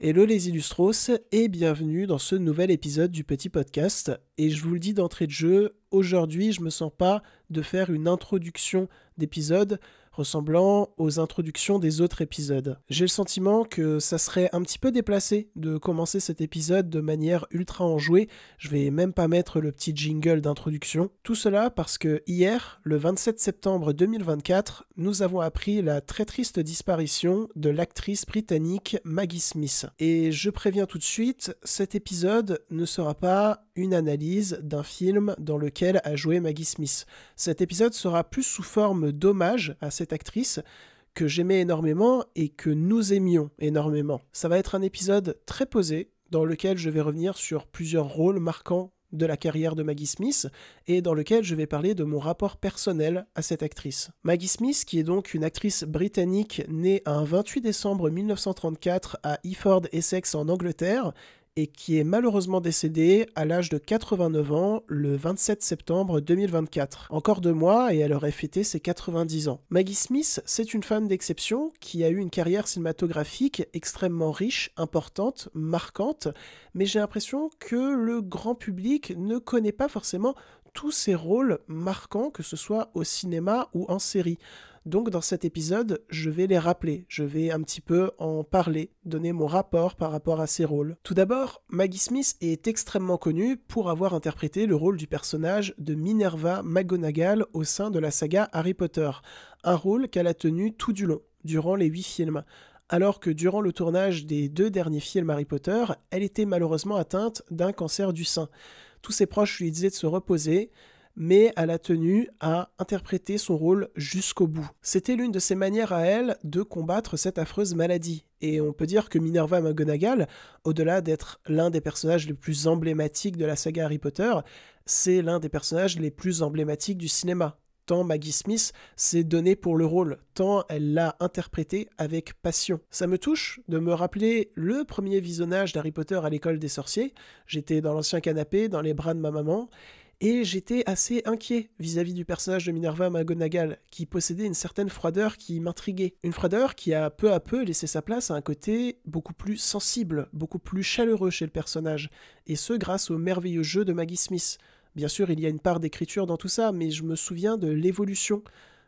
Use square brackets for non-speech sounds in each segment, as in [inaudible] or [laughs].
Hello les illustros et bienvenue dans ce nouvel épisode du petit podcast. Et je vous le dis d'entrée de jeu, aujourd'hui je me sens pas de faire une introduction d'épisode ressemblant aux introductions des autres épisodes. J'ai le sentiment que ça serait un petit peu déplacé de commencer cet épisode de manière ultra enjouée, je vais même pas mettre le petit jingle d'introduction. Tout cela parce que hier, le 27 septembre 2024, nous avons appris la très triste disparition de l'actrice britannique Maggie Smith. Et je préviens tout de suite, cet épisode ne sera pas une analyse d'un film dans lequel a joué Maggie Smith. Cet épisode sera plus sous forme d'hommage à cette actrice que j'aimais énormément et que nous aimions énormément. Ça va être un épisode très posé dans lequel je vais revenir sur plusieurs rôles marquants de la carrière de Maggie Smith et dans lequel je vais parler de mon rapport personnel à cette actrice. Maggie Smith, qui est donc une actrice britannique née un 28 décembre 1934 à Iford, Essex en Angleterre, et qui est malheureusement décédée à l'âge de 89 ans le 27 septembre 2024. Encore deux mois et elle aurait fêté ses 90 ans. Maggie Smith, c'est une femme d'exception qui a eu une carrière cinématographique extrêmement riche, importante, marquante, mais j'ai l'impression que le grand public ne connaît pas forcément tous ses rôles marquants, que ce soit au cinéma ou en série. Donc dans cet épisode, je vais les rappeler, je vais un petit peu en parler, donner mon rapport par rapport à ces rôles. Tout d'abord, Maggie Smith est extrêmement connue pour avoir interprété le rôle du personnage de Minerva McGonagall au sein de la saga Harry Potter, un rôle qu'elle a tenu tout du long, durant les huit films alors que durant le tournage des deux derniers films Harry Potter, elle était malheureusement atteinte d'un cancer du sein. Tous ses proches lui disaient de se reposer, mais elle a tenu à interpréter son rôle jusqu'au bout. C'était l'une de ses manières à elle de combattre cette affreuse maladie. Et on peut dire que Minerva McGonagall, au-delà d'être l'un des personnages les plus emblématiques de la saga Harry Potter, c'est l'un des personnages les plus emblématiques du cinéma. Tant Maggie Smith s'est donnée pour le rôle, tant elle l'a interprété avec passion. Ça me touche de me rappeler le premier visionnage d'Harry Potter à l'école des sorciers. J'étais dans l'ancien canapé, dans les bras de ma maman, et j'étais assez inquiet vis-à-vis du personnage de Minerva McGonagall, qui possédait une certaine froideur qui m'intriguait. Une froideur qui a peu à peu laissé sa place à un côté beaucoup plus sensible, beaucoup plus chaleureux chez le personnage, et ce grâce au merveilleux jeu de Maggie Smith. Bien sûr, il y a une part d'écriture dans tout ça, mais je me souviens de l'évolution,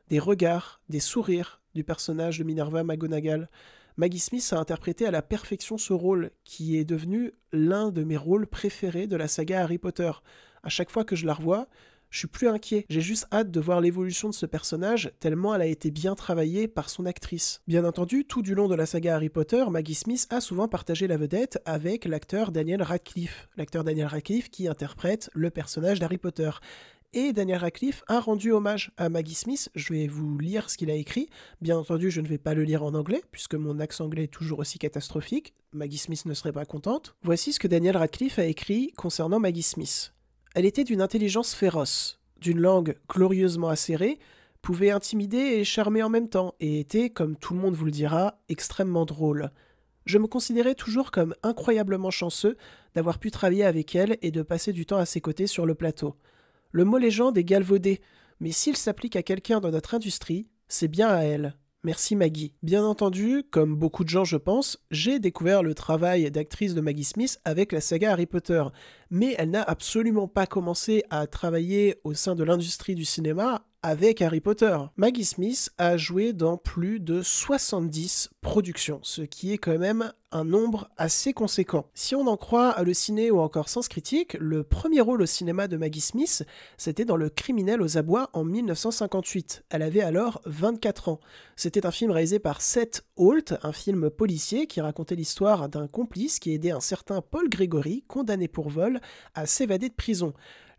des regards, des sourires du personnage de Minerva McGonagall. Maggie Smith a interprété à la perfection ce rôle, qui est devenu l'un de mes rôles préférés de la saga Harry Potter à chaque fois que je la revois, je suis plus inquiet. J'ai juste hâte de voir l'évolution de ce personnage, tellement elle a été bien travaillée par son actrice. Bien entendu, tout du long de la saga Harry Potter, Maggie Smith a souvent partagé la vedette avec l'acteur Daniel Radcliffe. L'acteur Daniel Radcliffe qui interprète le personnage d'Harry Potter. Et Daniel Radcliffe a rendu hommage à Maggie Smith. Je vais vous lire ce qu'il a écrit. Bien entendu, je ne vais pas le lire en anglais, puisque mon accent anglais est toujours aussi catastrophique. Maggie Smith ne serait pas contente. Voici ce que Daniel Radcliffe a écrit concernant Maggie Smith. Elle était d'une intelligence féroce, d'une langue glorieusement acérée, pouvait intimider et charmer en même temps, et était, comme tout le monde vous le dira, extrêmement drôle. Je me considérais toujours comme incroyablement chanceux d'avoir pu travailler avec elle et de passer du temps à ses côtés sur le plateau. Le mot légende est galvaudé, mais s'il s'applique à quelqu'un dans notre industrie, c'est bien à elle. Merci Maggie. Bien entendu, comme beaucoup de gens je pense, j'ai découvert le travail d'actrice de Maggie Smith avec la saga Harry Potter, mais elle n'a absolument pas commencé à travailler au sein de l'industrie du cinéma avec Harry Potter. Maggie Smith a joué dans plus de 70 productions, ce qui est quand même un nombre assez conséquent. Si on en croit à Le Ciné ou encore Sens Critique, le premier rôle au cinéma de Maggie Smith, c'était dans Le Criminel aux abois en 1958. Elle avait alors 24 ans. C'était un film réalisé par Seth Holt, un film policier qui racontait l'histoire d'un complice qui aidait un certain Paul Gregory, condamné pour vol, à s'évader de prison.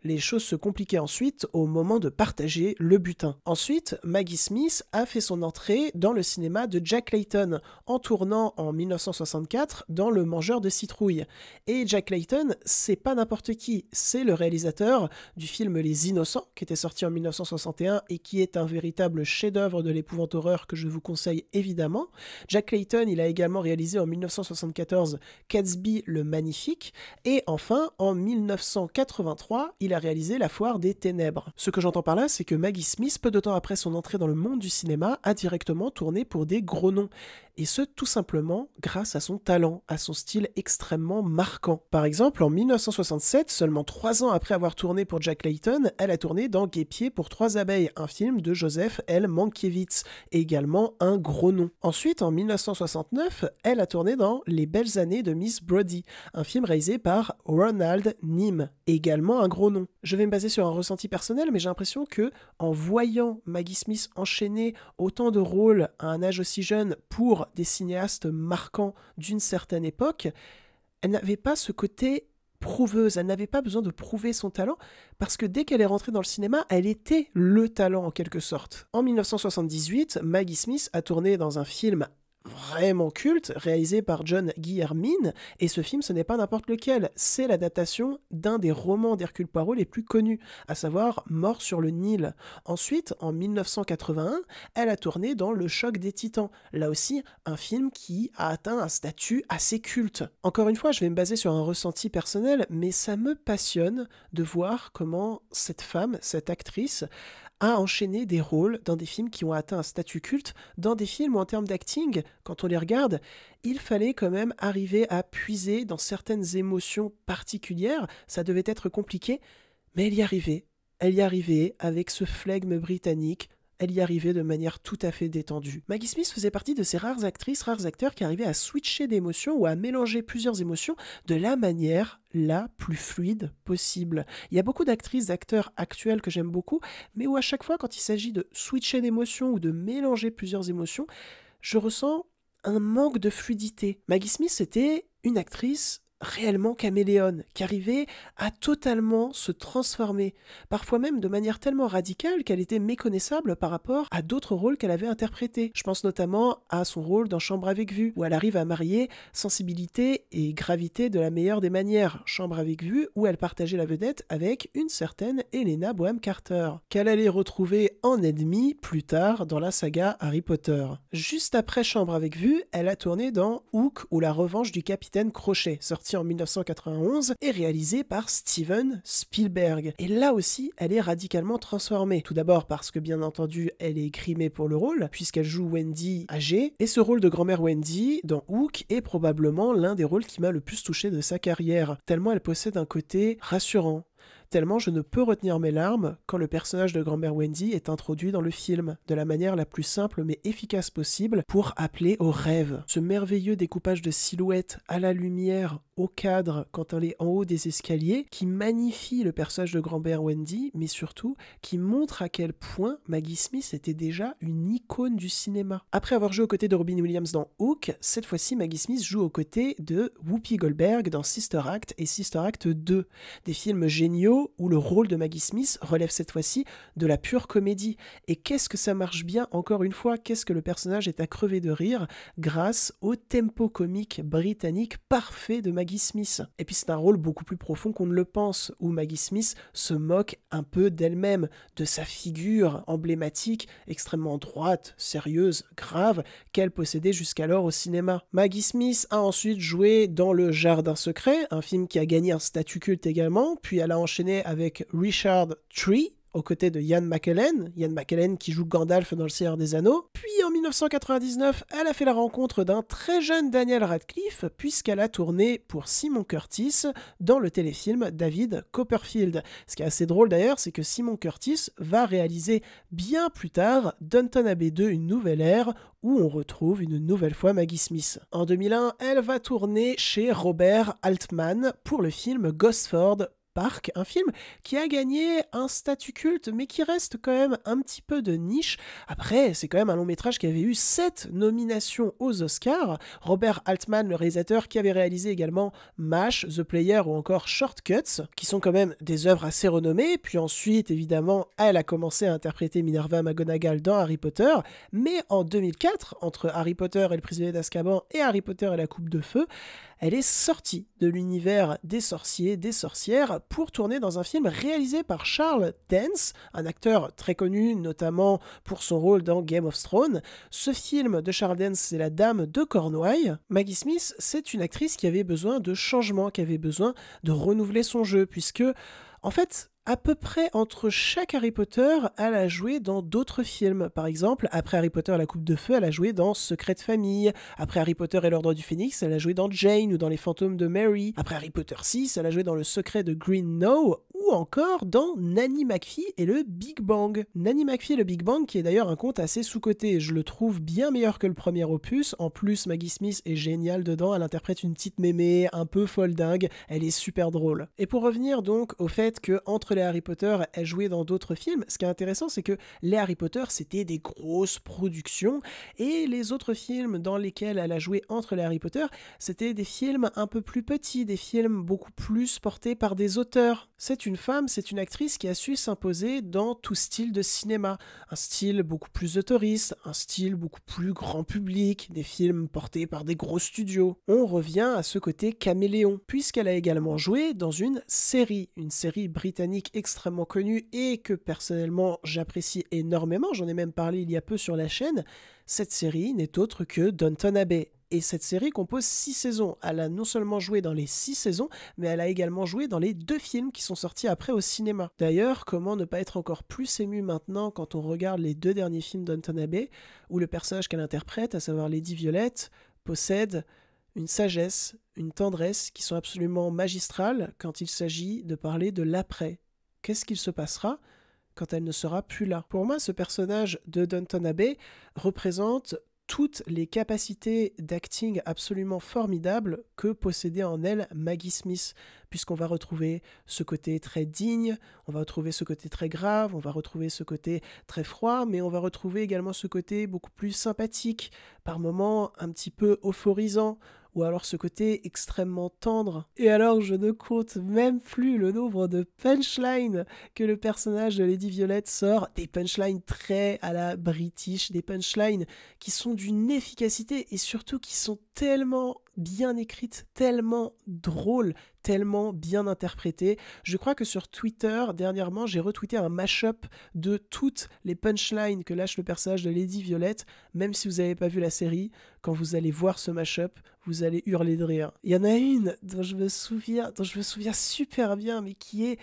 Les choses se compliquaient ensuite au moment de partager le butin. Ensuite, Maggie Smith a fait son entrée dans le cinéma de Jack Clayton en tournant en 1964 dans Le Mangeur de citrouilles. Et Jack Clayton, c'est pas n'importe qui, c'est le réalisateur du film Les Innocents qui était sorti en 1961 et qui est un véritable chef-d'œuvre de l'épouvante horreur que je vous conseille évidemment. Jack Clayton, il a également réalisé en 1974 Catsby le Magnifique et enfin en 1983, il a réalisé La foire des ténèbres. Ce que j'entends par là, c'est que Maggie Smith, peu de temps après son entrée dans le monde du cinéma, a directement tourné pour des gros noms et ce tout simplement grâce à son talent, à son style extrêmement marquant. Par exemple, en 1967, seulement trois ans après avoir tourné pour Jack Layton, elle a tourné dans Guépier pour trois abeilles, un film de Joseph L. Mankiewicz, également un gros nom. Ensuite, en 1969, elle a tourné dans Les belles années de Miss Brody, un film réalisé par Ronald Nim, également un gros nom. Je vais me baser sur un ressenti personnel, mais j'ai l'impression que en voyant Maggie Smith enchaîner autant de rôles à un âge aussi jeune pour des cinéastes marquants d'une certaine époque, elle n'avait pas ce côté prouveuse, elle n'avait pas besoin de prouver son talent, parce que dès qu'elle est rentrée dans le cinéma, elle était le talent en quelque sorte. En 1978, Maggie Smith a tourné dans un film vraiment culte, réalisé par John Guillermin, et ce film, ce n'est pas n'importe lequel, c'est l'adaptation d'un des romans d'Hercule Poirot les plus connus, à savoir Mort sur le Nil. Ensuite, en 1981, elle a tourné dans Le Choc des Titans, là aussi un film qui a atteint un statut assez culte. Encore une fois, je vais me baser sur un ressenti personnel, mais ça me passionne de voir comment cette femme, cette actrice, a enchaîné des rôles dans des films qui ont atteint un statut culte, dans des films en termes d'acting, quand on les regarde, il fallait quand même arriver à puiser dans certaines émotions particulières, ça devait être compliqué, mais elle y arrivait, elle y arrivait avec ce flegme britannique, elle y arrivait de manière tout à fait détendue. Maggie Smith faisait partie de ces rares actrices, rares acteurs qui arrivaient à switcher d'émotions ou à mélanger plusieurs émotions de la manière la plus fluide possible. Il y a beaucoup d'actrices, d'acteurs actuels que j'aime beaucoup, mais où à chaque fois, quand il s'agit de switcher d'émotions ou de mélanger plusieurs émotions, je ressens un manque de fluidité. Maggie Smith était une actrice réellement caméléon, qui arrivait à totalement se transformer, parfois même de manière tellement radicale qu'elle était méconnaissable par rapport à d'autres rôles qu'elle avait interprétés. Je pense notamment à son rôle dans Chambre avec vue, où elle arrive à marier sensibilité et gravité de la meilleure des manières. Chambre avec vue, où elle partageait la vedette avec une certaine Helena Boham Carter, qu'elle allait retrouver en ennemi plus tard dans la saga Harry Potter. Juste après Chambre avec vue, elle a tourné dans Hook ou la revanche du capitaine Crochet, sorti en 1991 et réalisée par Steven Spielberg. Et là aussi, elle est radicalement transformée. Tout d'abord parce que bien entendu, elle est grimée pour le rôle, puisqu'elle joue Wendy âgée, et ce rôle de grand-mère Wendy dans Hook est probablement l'un des rôles qui m'a le plus touché de sa carrière, tellement elle possède un côté rassurant, tellement je ne peux retenir mes larmes quand le personnage de grand-mère Wendy est introduit dans le film, de la manière la plus simple mais efficace possible pour appeler au rêve. Ce merveilleux découpage de silhouettes à la lumière, au cadre, quand elle est en haut des escaliers, qui magnifie le personnage de grand-mère Wendy, mais surtout qui montre à quel point Maggie Smith était déjà une icône du cinéma. Après avoir joué aux côtés de Robin Williams dans Hook, cette fois-ci Maggie Smith joue aux côtés de Whoopi Goldberg dans Sister Act et Sister Act 2, des films géniaux où le rôle de Maggie Smith relève cette fois-ci de la pure comédie. Et qu'est-ce que ça marche bien, encore une fois, qu'est-ce que le personnage est à crever de rire grâce au tempo comique britannique parfait de Maggie Smith. Et puis c'est un rôle beaucoup plus profond qu'on ne le pense, où Maggie Smith se moque un peu d'elle-même, de sa figure emblématique, extrêmement droite, sérieuse, grave, qu'elle possédait jusqu'alors au cinéma. Maggie Smith a ensuite joué dans Le Jardin Secret, un film qui a gagné un statut culte également, puis elle a enchaîné avec Richard Tree, aux côtés de Ian McKellen, Ian McKellen qui joue Gandalf dans Le Seigneur des Anneaux. Puis en 1999, elle a fait la rencontre d'un très jeune Daniel Radcliffe, puisqu'elle a tourné pour Simon Curtis dans le téléfilm David Copperfield. Ce qui est assez drôle d'ailleurs, c'est que Simon Curtis va réaliser bien plus tard Dunton Abbey 2, une nouvelle ère, où on retrouve une nouvelle fois Maggie Smith. En 2001, elle va tourner chez Robert Altman pour le film Gosford un film qui a gagné un statut culte, mais qui reste quand même un petit peu de niche. Après, c'est quand même un long métrage qui avait eu 7 nominations aux Oscars. Robert Altman, le réalisateur, qui avait réalisé également MASH, The Player ou encore Shortcuts, qui sont quand même des œuvres assez renommées. Puis ensuite, évidemment, elle a commencé à interpréter Minerva McGonagall dans Harry Potter. Mais en 2004, entre Harry Potter et le prisonnier d'Azkaban et Harry Potter et la coupe de feu, elle est sortie de l'univers des sorciers, des sorcières pour tourner dans un film réalisé par Charles Dance, un acteur très connu notamment pour son rôle dans Game of Thrones. Ce film de Charles Dance, c'est La Dame de Cornouailles. Maggie Smith, c'est une actrice qui avait besoin de changement, qui avait besoin de renouveler son jeu, puisque en fait, à peu près entre chaque Harry Potter, elle a joué dans d'autres films. Par exemple, après Harry Potter et la Coupe de Feu, elle a joué dans Secret de famille. Après Harry Potter et l'Ordre du Phénix, elle a joué dans Jane ou dans Les Fantômes de Mary. Après Harry Potter 6, elle a joué dans Le Secret de Green Now ou encore dans Nanny McPhee et le Big Bang. Nanny McPhee et le Big Bang, qui est d'ailleurs un conte assez sous-coté, je le trouve bien meilleur que le premier opus. En plus, Maggie Smith est géniale dedans, elle interprète une petite mémé un peu folle dingue, elle est super drôle. Et pour revenir donc au fait que entre les Harry Potter, elle jouait dans d'autres films, ce qui est intéressant, c'est que les Harry Potter, c'était des grosses productions, et les autres films dans lesquels elle a joué entre les Harry Potter, c'était des films un peu plus petits, des films beaucoup plus portés par des auteurs. C'est une une femme, c'est une actrice qui a su s'imposer dans tout style de cinéma. Un style beaucoup plus autoriste, un style beaucoup plus grand public, des films portés par des gros studios. On revient à ce côté caméléon, puisqu'elle a également joué dans une série, une série britannique extrêmement connue et que personnellement j'apprécie énormément, j'en ai même parlé il y a peu sur la chaîne, cette série n'est autre que Downton Abbey. Et cette série compose six saisons. Elle a non seulement joué dans les six saisons, mais elle a également joué dans les deux films qui sont sortis après au cinéma. D'ailleurs, comment ne pas être encore plus ému maintenant quand on regarde les deux derniers films d'Anton Abbey, où le personnage qu'elle interprète, à savoir Lady Violette, possède une sagesse, une tendresse qui sont absolument magistrales quand il s'agit de parler de l'après. Qu'est-ce qu'il se passera quand elle ne sera plus là Pour moi, ce personnage de Danton Abbey représente toutes les capacités d'acting absolument formidables que possédait en elle Maggie Smith, puisqu'on va retrouver ce côté très digne, on va retrouver ce côté très grave, on va retrouver ce côté très froid, mais on va retrouver également ce côté beaucoup plus sympathique, par moments un petit peu euphorisant, ou alors ce côté extrêmement tendre. Et alors je ne compte même plus le nombre de punchlines que le personnage de Lady Violet sort, des punchlines très à la british, des punchlines qui sont d'une efficacité et surtout qui sont tellement bien écrite, tellement drôle, tellement bien interprétée. Je crois que sur Twitter, dernièrement, j'ai retweeté un mashup de toutes les punchlines que lâche le personnage de Lady Violette. Même si vous n'avez pas vu la série, quand vous allez voir ce mashup, vous allez hurler de rire. Il y en a une dont je me souviens, dont je me souviens super bien, mais qui est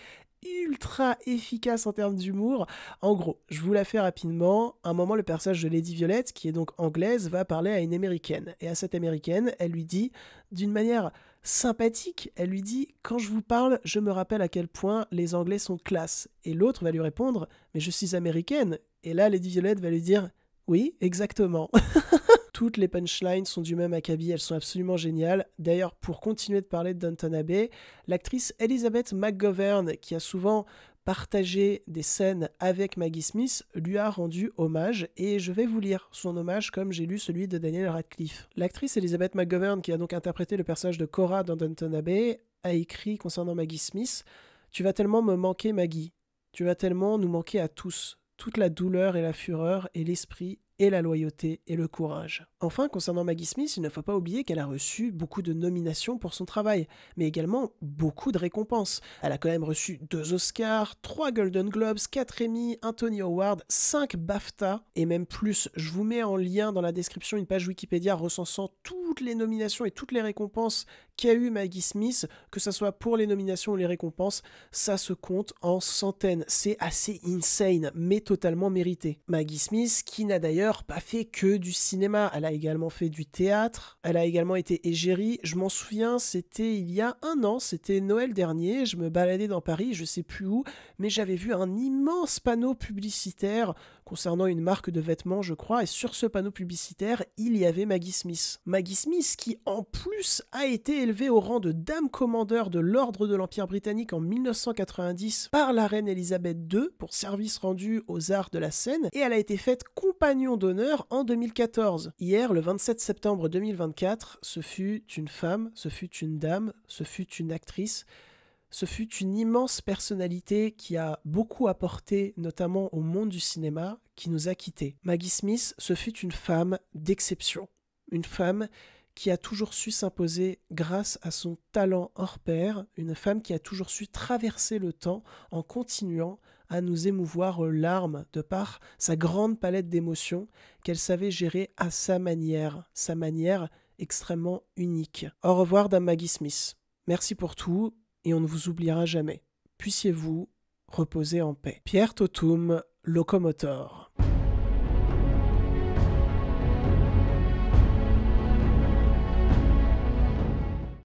ultra efficace en termes d'humour. En gros, je vous la fais rapidement. un moment, le personnage de Lady Violette, qui est donc anglaise, va parler à une américaine. Et à cette américaine, elle lui dit, d'une manière sympathique, elle lui dit Quand je vous parle, je me rappelle à quel point les Anglais sont classe. Et l'autre va lui répondre Mais je suis américaine. Et là, Lady Violette va lui dire Oui, exactement. [laughs] Toutes les punchlines sont du même acabit, elles sont absolument géniales. D'ailleurs, pour continuer de parler de Downton Abbey, l'actrice Elizabeth McGovern, qui a souvent partagé des scènes avec Maggie Smith, lui a rendu hommage et je vais vous lire son hommage comme j'ai lu celui de Daniel Radcliffe. L'actrice Elizabeth McGovern, qui a donc interprété le personnage de Cora dans Downton Abbey, a écrit concernant Maggie Smith Tu vas tellement me manquer, Maggie. Tu vas tellement nous manquer à tous. Toute la douleur et la fureur et l'esprit et la loyauté et le courage. Enfin, concernant Maggie Smith, il ne faut pas oublier qu'elle a reçu beaucoup de nominations pour son travail, mais également beaucoup de récompenses. Elle a quand même reçu deux Oscars, trois Golden Globes, quatre Emmy, un Tony Award, cinq BAFTA et même plus. Je vous mets en lien dans la description une page Wikipédia recensant tout toutes les nominations et toutes les récompenses qu'a eu Maggie Smith, que ce soit pour les nominations ou les récompenses, ça se compte en centaines. C'est assez insane, mais totalement mérité. Maggie Smith, qui n'a d'ailleurs pas fait que du cinéma, elle a également fait du théâtre, elle a également été égérie. Je m'en souviens, c'était il y a un an, c'était Noël dernier, je me baladais dans Paris, je sais plus où, mais j'avais vu un immense panneau publicitaire concernant une marque de vêtements, je crois, et sur ce panneau publicitaire, il y avait Maggie Smith. Maggie Smith, qui en plus a été élevée au rang de dame commandeur de l'Ordre de l'Empire britannique en 1990 par la reine Elisabeth II pour service rendu aux arts de la scène, et elle a été faite compagnon d'honneur en 2014. Hier, le 27 septembre 2024, ce fut une femme, ce fut une dame, ce fut une actrice, ce fut une immense personnalité qui a beaucoup apporté, notamment au monde du cinéma, qui nous a quittés. Maggie Smith, ce fut une femme d'exception une femme qui a toujours su s'imposer grâce à son talent hors pair, une femme qui a toujours su traverser le temps en continuant à nous émouvoir aux larmes de par sa grande palette d'émotions qu'elle savait gérer à sa manière, sa manière extrêmement unique. Au revoir, Dame Maggie Smith. Merci pour tout et on ne vous oubliera jamais. Puissiez-vous reposer en paix. Pierre Totum, Locomotor.